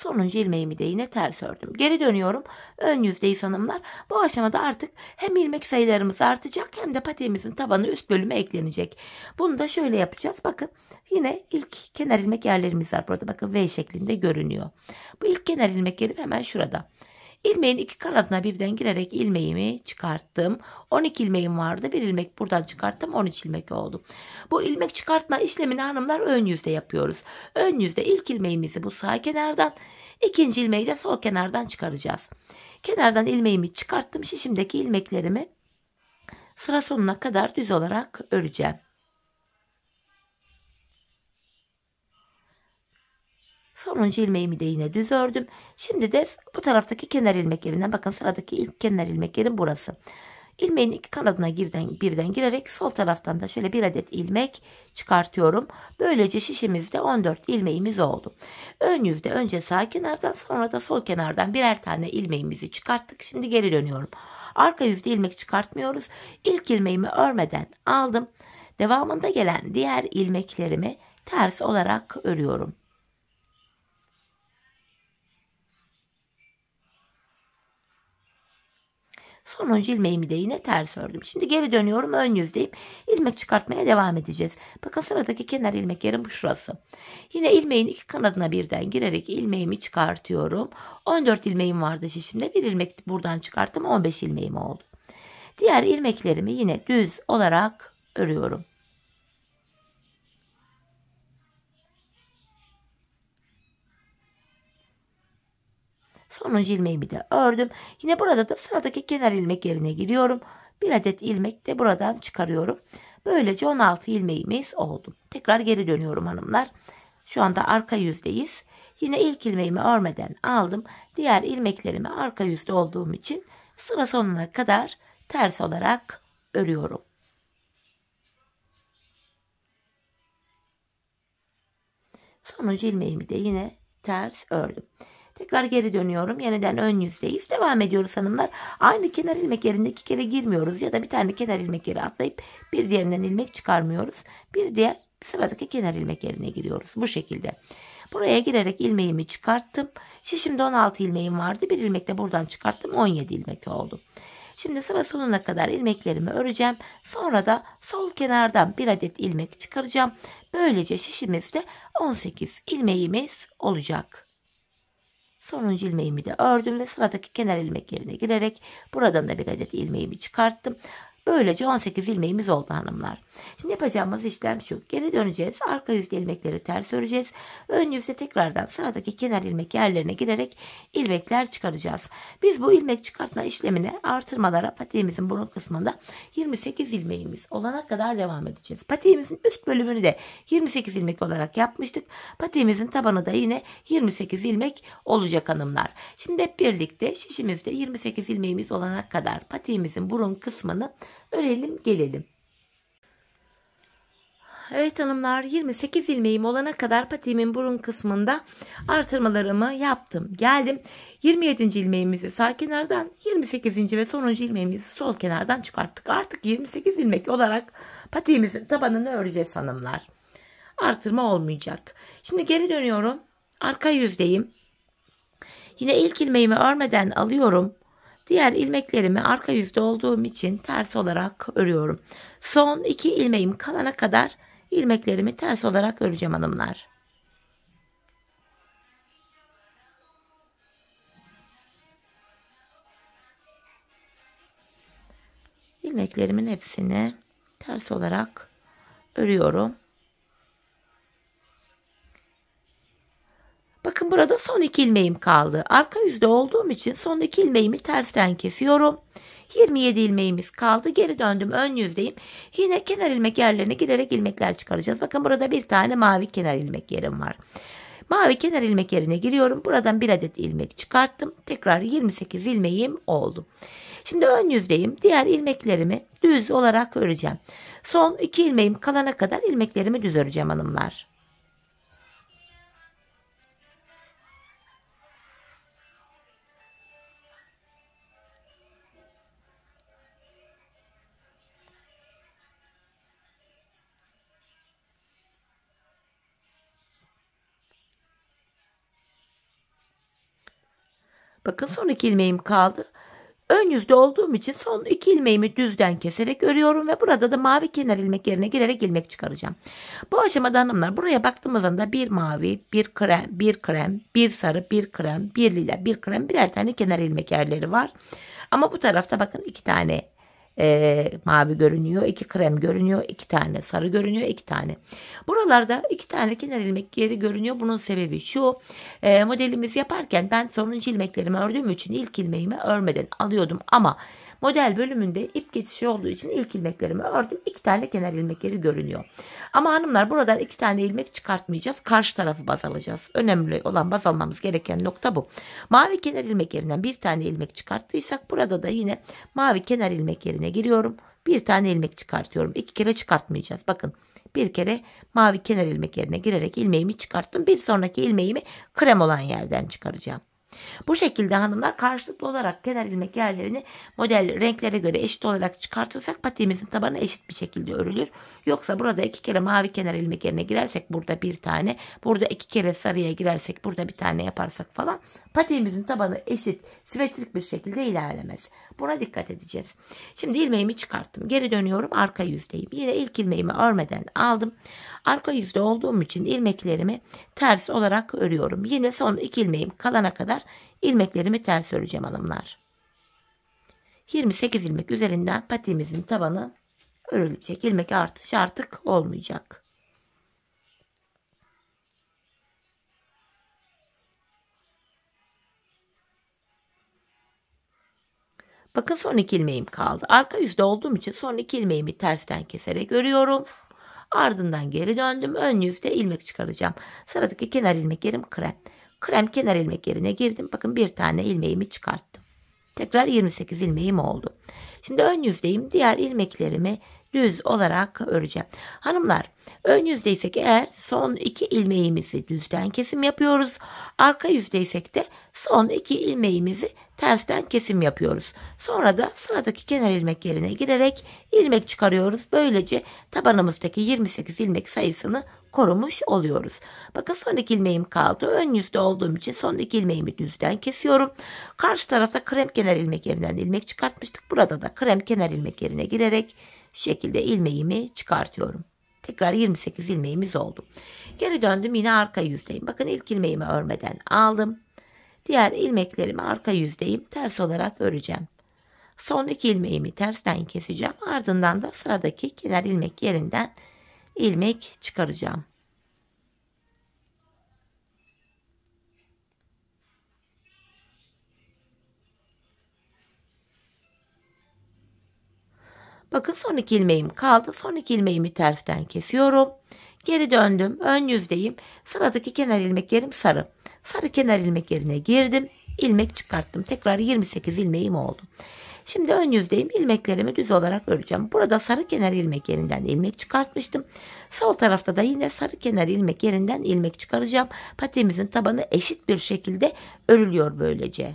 Sonuncu ilmeğimi de yine ters ördüm. Geri dönüyorum. Ön yüzdeyiz hanımlar. Bu aşamada artık hem ilmek sayılarımız artacak hem de patiğimizin tabanı üst bölüme eklenecek. Bunu da şöyle yapacağız. Bakın yine ilk kenar ilmek yerlerimiz var burada. Bakın V şeklinde görünüyor. Bu ilk kenar ilmek yerim hemen şurada. İlmeğin iki kanadına birden girerek ilmeğimi çıkarttım. 12 ilmeğim vardı. Bir ilmek buradan çıkarttım. 13 ilmek oldu. Bu ilmek çıkartma işlemini hanımlar ön yüzde yapıyoruz. Ön yüzde ilk ilmeğimizi bu sağ kenardan, ikinci ilmeği de sol kenardan çıkaracağız. Kenardan ilmeğimi çıkarttım. Şişimdeki ilmeklerimi sıra sonuna kadar düz olarak öreceğim. Sonuncu ilmeğimi de yine düz ördüm. Şimdi de bu taraftaki kenar ilmek yerinden bakın sıradaki ilk kenar ilmek yerim burası. Ilmeğin iki kanadına girden, birden girerek sol taraftan da şöyle bir adet ilmek çıkartıyorum. Böylece şişimizde 14 ilmeğimiz oldu. Ön yüzde önce sağ kenardan sonra da sol kenardan birer tane ilmeğimizi çıkarttık. Şimdi geri dönüyorum. Arka yüzde ilmek çıkartmıyoruz. İlk ilmeğimi örmeden aldım. Devamında gelen diğer ilmeklerimi ters olarak örüyorum. Sonuncu ilmeğimi de yine ters ördüm. Şimdi geri dönüyorum ön yüzdeyim. İlmek çıkartmaya devam edeceğiz. Bakın sıradaki kenar ilmek yerim bu şurası. Yine ilmeğin iki kanadına birden girerek ilmeğimi çıkartıyorum. 14 ilmeğim vardı şişimde. Bir ilmek buradan çıkarttım 15 ilmeğim oldu. Diğer ilmeklerimi yine düz olarak örüyorum. Sonuncu ilmeğimi de ördüm. Yine burada da sıradaki kenar ilmek yerine giriyorum. Bir adet ilmek de buradan çıkarıyorum. Böylece 16 ilmeğimiz oldu. Tekrar geri dönüyorum hanımlar. Şu anda arka yüzdeyiz. Yine ilk ilmeğimi örmeden aldım. Diğer ilmeklerimi arka yüzde olduğum için sıra sonuna kadar ters olarak örüyorum. Sonuncu ilmeğimi de yine ters ördüm. Tekrar geri dönüyorum. Yeniden ön yüzdeyiz. Devam ediyoruz hanımlar. Aynı kenar ilmek yerinde iki kere girmiyoruz ya da bir tane kenar ilmek yeri atlayıp bir diğerinden ilmek çıkarmıyoruz. Bir diğer sıradaki kenar ilmek yerine giriyoruz. Bu şekilde. Buraya girerek ilmeğimi çıkarttım. Şişimde 16 ilmeğim vardı. Bir ilmek de buradan çıkarttım. 17 ilmek oldu. Şimdi sıra sonuna kadar ilmeklerimi öreceğim. Sonra da sol kenardan bir adet ilmek çıkaracağım. Böylece şişimizde 18 ilmeğimiz olacak. Sonuncu ilmeğimi de ördüm ve sıradaki kenar ilmek yerine girerek buradan da bir adet ilmeğimi çıkarttım. Böylece 18 ilmeğimiz oldu hanımlar. Şimdi yapacağımız işlem şu. Geri döneceğiz. Arka yüzde ilmekleri ters öreceğiz. Ön yüzde tekrardan sıradaki kenar ilmek yerlerine girerek ilmekler çıkaracağız. Biz bu ilmek çıkartma işlemine artırmalara patiğimizin burun kısmında 28 ilmeğimiz olana kadar devam edeceğiz. Patiğimizin üst bölümünü de 28 ilmek olarak yapmıştık. Patiğimizin tabanı da yine 28 ilmek olacak hanımlar. Şimdi hep birlikte şişimizde 28 ilmeğimiz olana kadar patiğimizin burun kısmını örelim gelelim. Evet hanımlar 28 ilmeğim olana kadar patiğimin burun kısmında artırmalarımı yaptım. Geldim 27. ilmeğimizi sağ kenardan 28. ve sonuncu ilmeğimizi sol kenardan çıkarttık. Artık 28 ilmek olarak patiğimizin tabanını öreceğiz hanımlar. Artırma olmayacak. Şimdi geri dönüyorum. Arka yüzdeyim. Yine ilk ilmeğimi örmeden alıyorum. Diğer ilmeklerimi arka yüzde olduğum için ters olarak örüyorum. Son iki ilmeğim kalana kadar ilmeklerimi ters olarak öreceğim hanımlar. ilmeklerimin hepsini ters olarak örüyorum. Bakın burada son iki ilmeğim kaldı. Arka yüzde olduğum için son iki ilmeğimi tersten kesiyorum. 27 ilmeğimiz kaldı. Geri döndüm ön yüzdeyim. Yine kenar ilmek yerlerine girerek ilmekler çıkaracağız. Bakın burada bir tane mavi kenar ilmek yerim var. Mavi kenar ilmek yerine giriyorum. Buradan bir adet ilmek çıkarttım. Tekrar 28 ilmeğim oldu. Şimdi ön yüzdeyim. Diğer ilmeklerimi düz olarak öreceğim. Son 2 ilmeğim kalana kadar ilmeklerimi düz öreceğim hanımlar. Bakın son iki ilmeğim kaldı. Ön yüzde olduğum için son iki ilmeğimi düzden keserek örüyorum ve burada da mavi kenar ilmek yerine girerek ilmek çıkaracağım. Bu aşamada hanımlar buraya baktığımız anda bir mavi, bir krem, bir krem, bir sarı, bir krem, bir lila, bir krem birer tane kenar ilmek yerleri var. Ama bu tarafta bakın iki tane e, mavi görünüyor, iki krem görünüyor, iki tane sarı görünüyor, iki tane. Buralarda iki tane kenar ilmek geri görünüyor. Bunun sebebi şu e, modelimiz yaparken ben sonuncu ilmeklerimi ördüğüm için ilk ilmeğimi örmeden alıyordum ama Model bölümünde ip geçişi olduğu için ilk ilmeklerimi ördüm. İki tane kenar ilmekleri görünüyor. Ama hanımlar buradan iki tane ilmek çıkartmayacağız. Karşı tarafı baz alacağız. Önemli olan baz almamız gereken nokta bu. Mavi kenar ilmek yerinden bir tane ilmek çıkarttıysak burada da yine mavi kenar ilmek yerine giriyorum. Bir tane ilmek çıkartıyorum. İki kere çıkartmayacağız. Bakın bir kere mavi kenar ilmek yerine girerek ilmeğimi çıkarttım. Bir sonraki ilmeğimi krem olan yerden çıkaracağım. Bu şekilde hanımlar karşılıklı olarak kenar ilmek yerlerini model renklere göre eşit olarak çıkartırsak patiğimizin tabanı eşit bir şekilde örülür. Yoksa burada iki kere mavi kenar ilmek yerine girersek burada bir tane, burada iki kere sarıya girersek burada bir tane yaparsak falan patiğimizin tabanı eşit, simetrik bir şekilde ilerlemez. Buna dikkat edeceğiz. Şimdi ilmeğimi çıkarttım. Geri dönüyorum arka yüzdeyim. Yine ilk ilmeğimi örmeden aldım. Arka yüzde olduğum için ilmeklerimi ters olarak örüyorum. Yine son iki ilmeğim kalana kadar kadar ilmeklerimi ters öreceğim hanımlar. 28 ilmek üzerinden patiğimizin tabanı örülecek. İlmek artışı artık olmayacak. Bakın son iki ilmeğim kaldı. Arka yüzde olduğum için son iki ilmeğimi tersten keserek örüyorum. Ardından geri döndüm. Ön yüzde ilmek çıkaracağım. Sıradaki kenar ilmek yerim krem. Krem kenar ilmek yerine girdim. Bakın bir tane ilmeğimi çıkarttım. Tekrar 28 ilmeğim oldu. Şimdi ön yüzdeyim. Diğer ilmeklerimi düz olarak öreceğim. Hanımlar ön yüzdeysek eğer son iki ilmeğimizi düzden kesim yapıyoruz. Arka yüzdeysek de son iki ilmeğimizi tersten kesim yapıyoruz. Sonra da sıradaki kenar ilmek yerine girerek ilmek çıkarıyoruz. Böylece tabanımızdaki 28 ilmek sayısını korumuş oluyoruz. Bakın son iki ilmeğim kaldı. Ön yüzde olduğum için son iki ilmeğimi düzden kesiyorum. Karşı tarafta krem kenar ilmek yerinden ilmek çıkartmıştık. Burada da krem kenar ilmek yerine girerek şekilde ilmeğimi çıkartıyorum. Tekrar 28 ilmeğimiz oldu. Geri döndüm yine arka yüzdeyim. Bakın ilk ilmeğimi örmeden aldım. Diğer ilmeklerimi arka yüzdeyim. Ters olarak öreceğim. Son iki ilmeğimi tersten keseceğim. Ardından da sıradaki kenar ilmek yerinden ilmek çıkaracağım. Bakın son iki ilmeğim kaldı. Son iki ilmeğimi tersten kesiyorum. Geri döndüm. Ön yüzdeyim. Sıradaki kenar ilmek yerim sarı. Sarı kenar ilmek yerine girdim. İlmek çıkarttım. Tekrar 28 ilmeğim oldu. Şimdi ön yüzdeyim. ilmeklerimi düz olarak öreceğim. Burada sarı kenar ilmek yerinden ilmek çıkartmıştım. Sol tarafta da yine sarı kenar ilmek yerinden ilmek çıkaracağım. Patiğimizin tabanı eşit bir şekilde örülüyor böylece.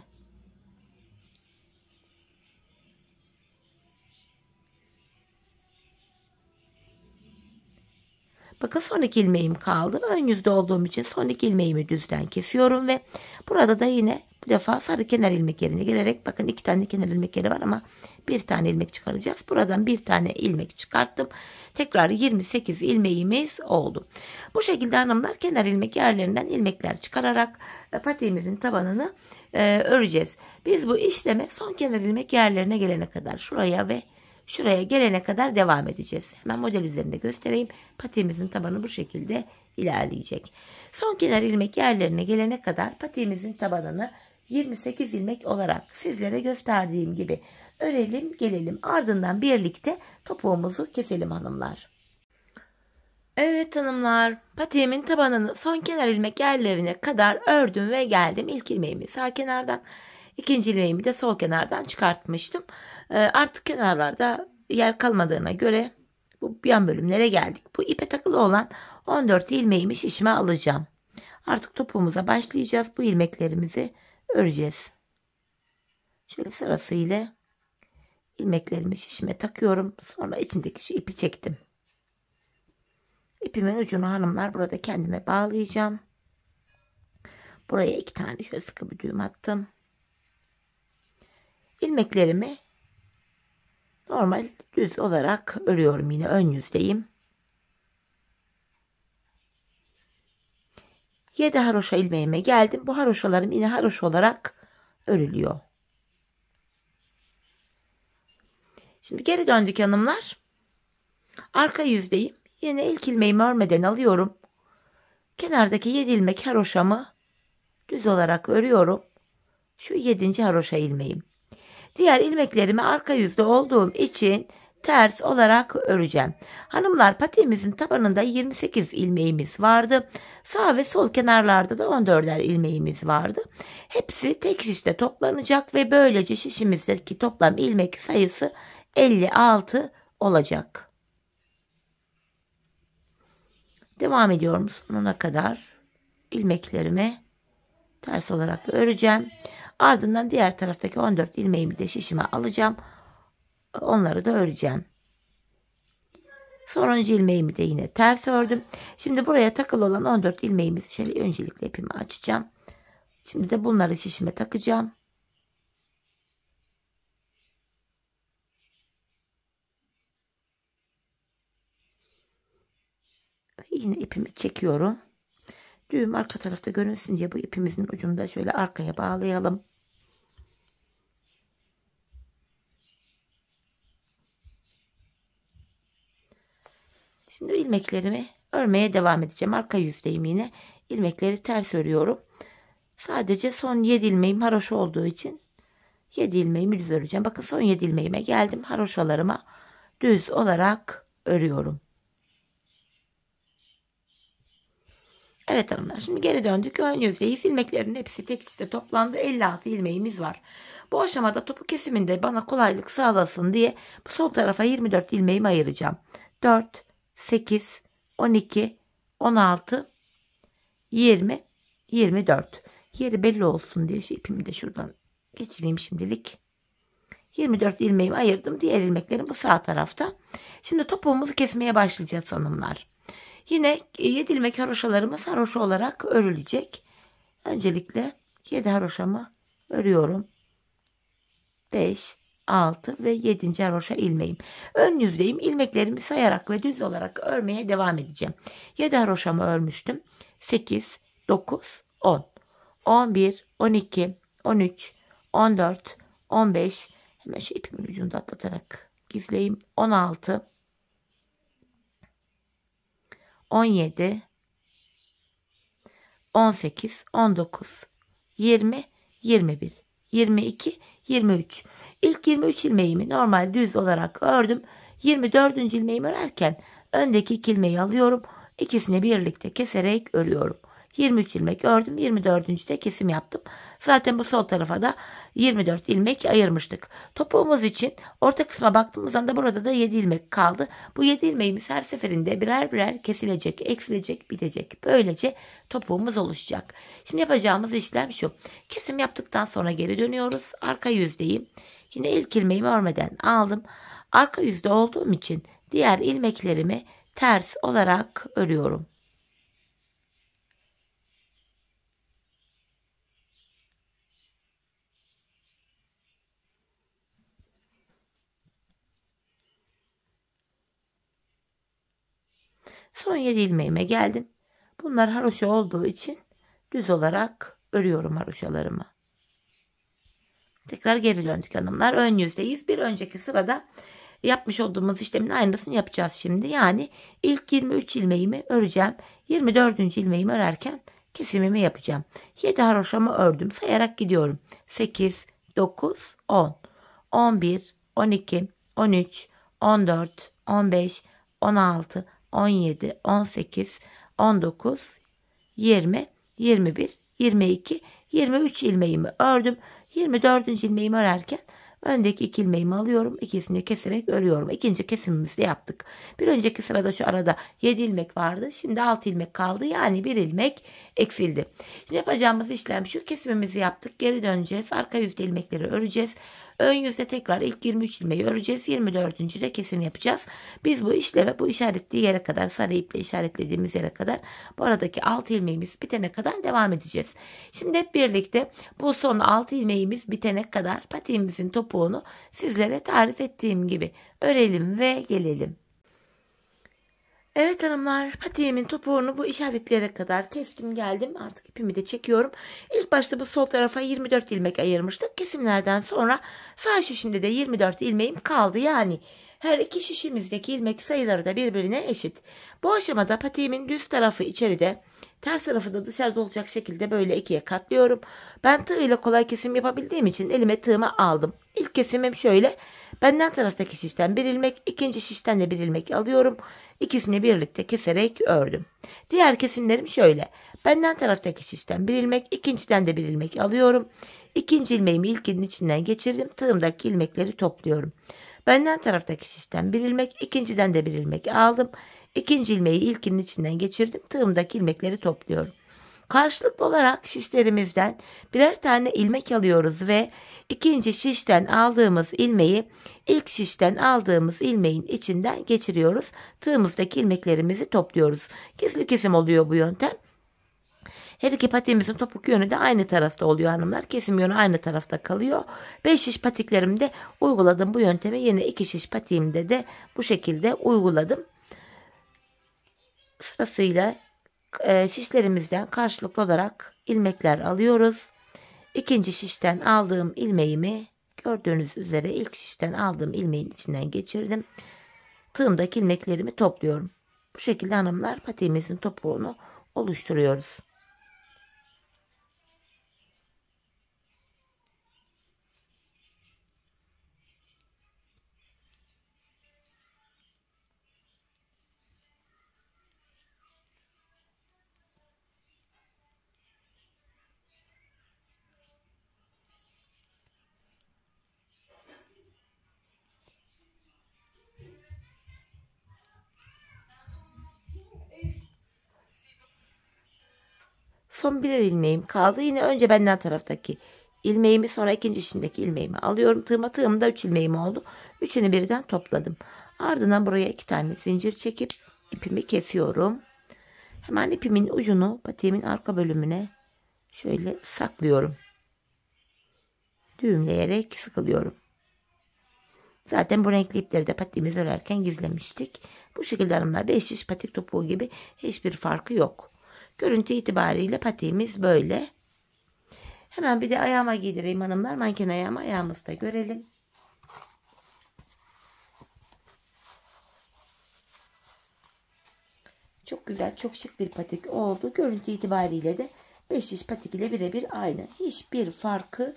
Bakın sonraki ilmeğim kaldı. Ön yüzde olduğum için sonraki ilmeğimi düzden kesiyorum ve burada da yine bu defa sarı kenar ilmek yerine gelerek bakın iki tane kenar ilmek yeri var ama bir tane ilmek çıkaracağız. Buradan bir tane ilmek çıkarttım. Tekrar 28 ilmeğimiz oldu. Bu şekilde hanımlar kenar ilmek yerlerinden ilmekler çıkararak e, patiğimizin tabanını e, öreceğiz. Biz bu işleme son kenar ilmek yerlerine gelene kadar şuraya ve Şuraya gelene kadar devam edeceğiz. Hemen model üzerinde göstereyim. Patiğimizin tabanı bu şekilde ilerleyecek. Son kenar ilmek yerlerine gelene kadar patiğimizin tabanını 28 ilmek olarak sizlere gösterdiğim gibi örelim gelelim ardından birlikte topuğumuzu keselim hanımlar. Evet hanımlar patiğimin tabanını son kenar ilmek yerlerine kadar ördüm ve geldim. İlk ilmeğimi sağ kenardan ikinci ilmeğimi de sol kenardan çıkartmıştım. Ee, artık kenarlarda yer kalmadığına göre bu yan bölümlere geldik. Bu ipe takılı olan 14 ilmeğimi şişime alacağım. Artık topuğumuza başlayacağız. Bu ilmeklerimizi öreceğiz. Şöyle sırasıyla ilmeklerimi şişime takıyorum. Sonra içindeki şu ipi çektim. İpimin ucunu hanımlar burada kendime bağlayacağım. Buraya iki tane şöyle sıkı bir düğüm attım. İlmeklerimi normal düz olarak örüyorum yine ön yüzdeyim. 7 haroşa ilmeğime geldim. Bu haroşalarım yine haroş olarak örülüyor. Şimdi geri döndük hanımlar. Arka yüzdeyim. Yine ilk ilmeğimi örmeden alıyorum. Kenardaki 7 ilmek haroşamı düz olarak örüyorum. Şu 7. haroşa ilmeğim. Diğer ilmeklerimi arka yüzde olduğum için ters olarak öreceğim. Hanımlar patiğimizin tabanında 28 ilmeğimiz vardı. Sağ ve sol kenarlarda da 14'er ilmeğimiz vardı. Hepsi tek şişte toplanacak ve böylece şişimizdeki toplam ilmek sayısı 56 olacak. Devam ediyorum sonuna kadar ilmeklerimi ters olarak öreceğim. Ardından diğer taraftaki 14 ilmeğimi de şişime alacağım. Onları da öreceğim. Sonuncu ilmeğimi de yine ters ördüm. Şimdi buraya takılı olan 14 ilmeğimizi şöyle öncelikle ipimi açacağım. Şimdi de bunları şişime takacağım. Yine ipimi çekiyorum. Düğüm arka tarafta görünsün diye bu ipimizin ucunu şöyle arkaya bağlayalım. Şimdi ilmeklerimi örmeye devam edeceğim. Arka yüzdeyim yine. İlmekleri ters örüyorum. Sadece son 7 ilmeğim haroşa olduğu için 7 ilmeğimi düz öreceğim. Bakın son 7 ilmeğime geldim. Haroşalarıma düz olarak örüyorum. Evet hanımlar şimdi geri döndük. Ön yüzeyiz. ilmeklerin hepsi tek işte toplandı. 56 ilmeğimiz var. Bu aşamada topu kesiminde bana kolaylık sağlasın diye bu sol tarafa 24 ilmeğimi ayıracağım. 4, 8, 12, 16, 20, 24. Yeri belli olsun diye şu ipimi de şuradan geçireyim şimdilik. 24 ilmeğimi ayırdım. Diğer ilmeklerim bu sağ tarafta. Şimdi topuğumuzu kesmeye başlayacağız hanımlar. Yine 7 ilmek haroşalarımız haroşa olarak örülecek. Öncelikle 7 haroşamı örüyorum. 5, 6 ve 7. haroşa ilmeğim. Ön yüzdeyim. İlmeklerimi sayarak ve düz olarak örmeye devam edeceğim. 7 haroşamı örmüştüm. 8, 9, 10, 11, 12, 13, 14, 15. Hemen şu ipimin ucunu da atlatarak gizleyeyim. 16, 17 18 19 20 21 22 23 İlk 23 ilmeğimi normal düz olarak ördüm. 24. ilmeğimi örerken öndeki iki ilmeği alıyorum. İkisini birlikte keserek örüyorum. 23 ilmek ördüm. 24. de kesim yaptım. Zaten bu sol tarafa da 24 ilmek ayırmıştık. Topuğumuz için orta kısma baktığımız anda burada da 7 ilmek kaldı. Bu 7 ilmeğimiz her seferinde birer birer kesilecek, eksilecek, bitecek. Böylece topuğumuz oluşacak. Şimdi yapacağımız işlem şu. Kesim yaptıktan sonra geri dönüyoruz. Arka yüzdeyim. Yine ilk ilmeğimi örmeden aldım. Arka yüzde olduğum için diğer ilmeklerimi ters olarak örüyorum. Son yedi ilmeğime geldim. Bunlar haroşa olduğu için düz olarak örüyorum haroşalarımı. Tekrar geri döndük hanımlar. Ön yüzdeyiz. Bir önceki sırada yapmış olduğumuz işlemin aynısını yapacağız şimdi. Yani ilk 23 ilmeğimi öreceğim. 24. ilmeğimi örerken kesimimi yapacağım. 7 haroşamı ördüm. Sayarak gidiyorum. 8, 9, 10, 11, 12, 13, 14, 15, 16, 17, 18, 19, 20, 21, 22, 23 ilmeğimi ördüm. 24. ilmeğimi örerken öndeki iki ilmeğimi alıyorum. ikisini keserek örüyorum. İkinci kesimimizi yaptık. Bir önceki sırada şu arada 7 ilmek vardı. Şimdi 6 ilmek kaldı. Yani 1 ilmek eksildi. Şimdi yapacağımız işlem şu. Kesimimizi yaptık. Geri döneceğiz. Arka yüzde ilmekleri öreceğiz. Ön yüzde tekrar ilk 23 ilmeği öreceğiz. 24. de kesim yapacağız. Biz bu işleme bu işaretli yere kadar sarı iple işaretlediğimiz yere kadar bu aradaki 6 ilmeğimiz bitene kadar devam edeceğiz. Şimdi hep birlikte bu son 6 ilmeğimiz bitene kadar patiğimizin topuğunu sizlere tarif ettiğim gibi örelim ve gelelim. Evet hanımlar patiğimin topuğunu bu işaretlere kadar kestim geldim. Artık ipimi de çekiyorum. İlk başta bu sol tarafa 24 ilmek ayırmıştık. Kesimlerden sonra sağ şişimde de 24 ilmeğim kaldı. Yani her iki şişimizdeki ilmek sayıları da birbirine eşit. Bu aşamada patiğimin düz tarafı içeride Ters tarafı da dışarıda olacak şekilde böyle ikiye katlıyorum. Ben tığ ile kolay kesim yapabildiğim için elime tığımı aldım. İlk kesimim şöyle. Benden taraftaki şişten bir ilmek, ikinci şişten de bir ilmek alıyorum. İkisini birlikte keserek ördüm. Diğer kesimlerim şöyle. Benden taraftaki şişten bir ilmek, ikinciden de bir ilmek alıyorum. İkinci ilmeğimi ilkinin içinden geçirdim. Tığımdaki ilmekleri topluyorum. Benden taraftaki şişten bir ilmek, ikinciden de bir ilmek aldım. İkinci ilmeği ilkinin içinden geçirdim. Tığımdaki ilmekleri topluyorum. Karşılıklı olarak şişlerimizden birer tane ilmek alıyoruz ve ikinci şişten aldığımız ilmeği ilk şişten aldığımız ilmeğin içinden geçiriyoruz. Tığımızdaki ilmeklerimizi topluyoruz. Kesin kesim oluyor bu yöntem. Her iki patiğimizin topuk yönü de aynı tarafta oluyor hanımlar. Kesim yönü aynı tarafta kalıyor. 5 şiş patiklerimde uyguladım bu yöntemi. Yine 2 şiş patiğimde de bu şekilde uyguladım sırasıyla e, şişlerimizden karşılıklı olarak ilmekler alıyoruz. İkinci şişten aldığım ilmeğimi gördüğünüz üzere ilk şişten aldığım ilmeğin içinden geçirdim. Tığımdaki ilmeklerimi topluyorum. Bu şekilde hanımlar patiğimizin topuğunu oluşturuyoruz. Son birer ilmeğim kaldı. Yine önce benden taraftaki ilmeğimi sonra ikinci içindeki ilmeğimi alıyorum. Tığıma tığımda 3 ilmeğim oldu. Üçünü birden topladım. Ardından buraya iki tane zincir çekip ipimi kesiyorum. Hemen ipimin ucunu patiğimin arka bölümüne şöyle saklıyorum. Düğümleyerek sıkılıyorum. Zaten bu renkli ipleri de patiğimizi örerken gizlemiştik. Bu şekilde hanımlar 5 şiş patik topuğu gibi hiçbir farkı yok. Görüntü itibariyle patiğimiz böyle. Hemen bir de ayağıma giydireyim hanımlar. Manken ayağımı ayağımızda görelim. Çok güzel, çok şık bir patik oldu. Görüntü itibariyle de 5 iş patik ile birebir aynı. Hiçbir farkı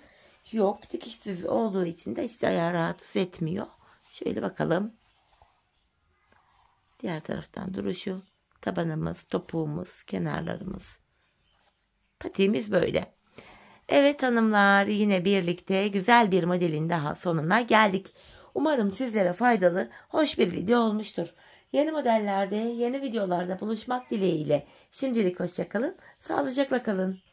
yok. Dikişsiz olduğu için de işte ayağı rahatsız etmiyor. Şöyle bakalım. Diğer taraftan duruşu tabanımız, topuğumuz, kenarlarımız. Patiğimiz böyle. Evet hanımlar yine birlikte güzel bir modelin daha sonuna geldik. Umarım sizlere faydalı, hoş bir video olmuştur. Yeni modellerde, yeni videolarda buluşmak dileğiyle. Şimdilik hoşçakalın, sağlıcakla kalın.